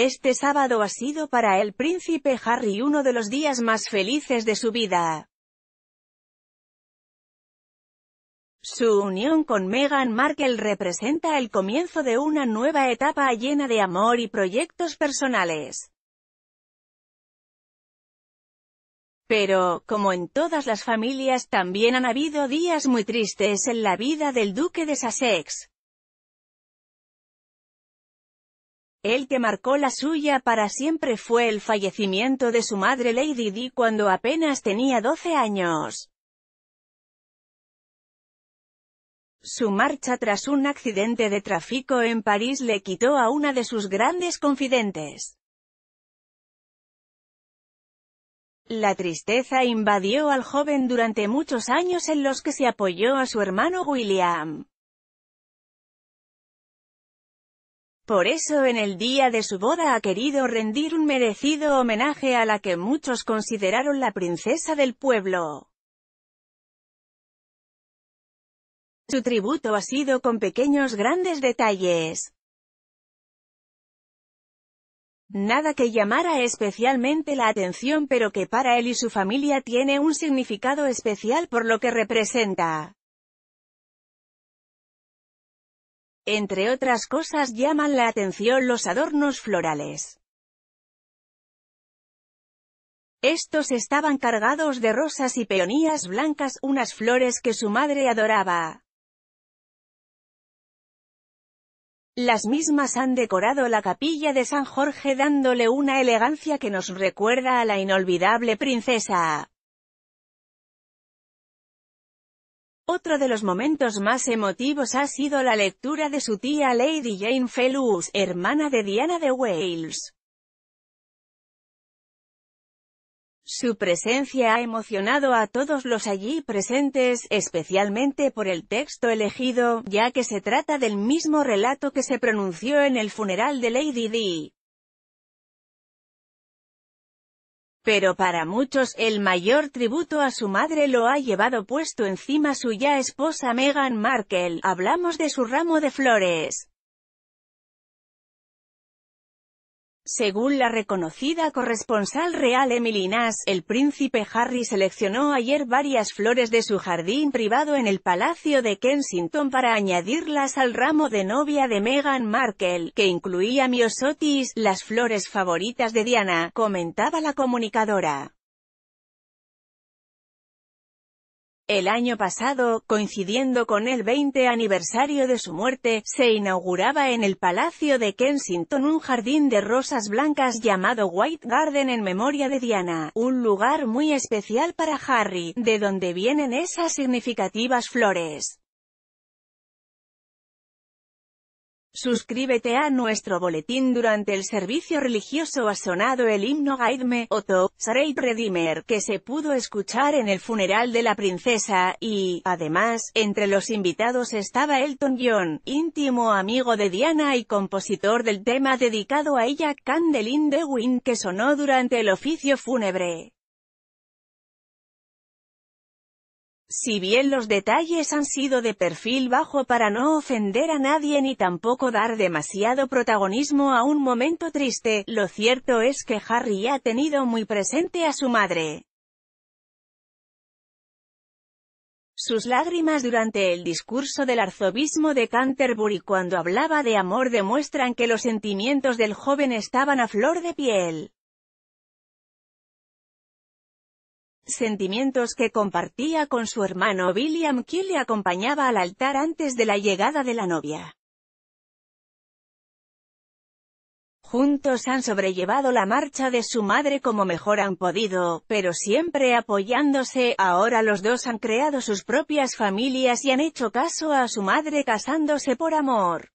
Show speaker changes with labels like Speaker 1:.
Speaker 1: Este sábado ha sido para el príncipe Harry uno de los días más felices de su vida. Su unión con Meghan Markle representa el comienzo de una nueva etapa llena de amor y proyectos personales. Pero, como en todas las familias también han habido días muy tristes en la vida del duque de Sussex. El que marcó la suya para siempre fue el fallecimiento de su madre Lady Di cuando apenas tenía 12 años. Su marcha tras un accidente de tráfico en París le quitó a una de sus grandes confidentes. La tristeza invadió al joven durante muchos años en los que se apoyó a su hermano William. Por eso en el día de su boda ha querido rendir un merecido homenaje a la que muchos consideraron la princesa del pueblo. Su tributo ha sido con pequeños grandes detalles. Nada que llamara especialmente la atención pero que para él y su familia tiene un significado especial por lo que representa. Entre otras cosas llaman la atención los adornos florales. Estos estaban cargados de rosas y peonías blancas, unas flores que su madre adoraba. Las mismas han decorado la capilla de San Jorge dándole una elegancia que nos recuerda a la inolvidable princesa. Otro de los momentos más emotivos ha sido la lectura de su tía Lady Jane Fellows, hermana de Diana de Wales. Su presencia ha emocionado a todos los allí presentes, especialmente por el texto elegido, ya que se trata del mismo relato que se pronunció en el funeral de Lady Di. Pero para muchos, el mayor tributo a su madre lo ha llevado puesto encima su ya esposa Meghan Markle. Hablamos de su ramo de flores. Según la reconocida corresponsal real Emily Nash, el príncipe Harry seleccionó ayer varias flores de su jardín privado en el Palacio de Kensington para añadirlas al ramo de novia de Meghan Markle, que incluía miosotis, las flores favoritas de Diana, comentaba la comunicadora. El año pasado, coincidiendo con el 20 aniversario de su muerte, se inauguraba en el Palacio de Kensington un jardín de rosas blancas llamado White Garden en memoria de Diana, un lugar muy especial para Harry, de donde vienen esas significativas flores. Suscríbete a nuestro boletín durante el servicio religioso ha sonado el himno Guide Otto, Sarei Redeemer, que se pudo escuchar en el funeral de la princesa, y, además, entre los invitados estaba Elton John, íntimo amigo de Diana y compositor del tema dedicado a ella, Candle in the que sonó durante el oficio fúnebre. Si bien los detalles han sido de perfil bajo para no ofender a nadie ni tampoco dar demasiado protagonismo a un momento triste, lo cierto es que Harry ha tenido muy presente a su madre. Sus lágrimas durante el discurso del arzobispo de Canterbury cuando hablaba de amor demuestran que los sentimientos del joven estaban a flor de piel. sentimientos que compartía con su hermano William quien le acompañaba al altar antes de la llegada de la novia. Juntos han sobrellevado la marcha de su madre como mejor han podido, pero siempre apoyándose, ahora los dos han creado sus propias familias y han hecho caso a su madre casándose por amor.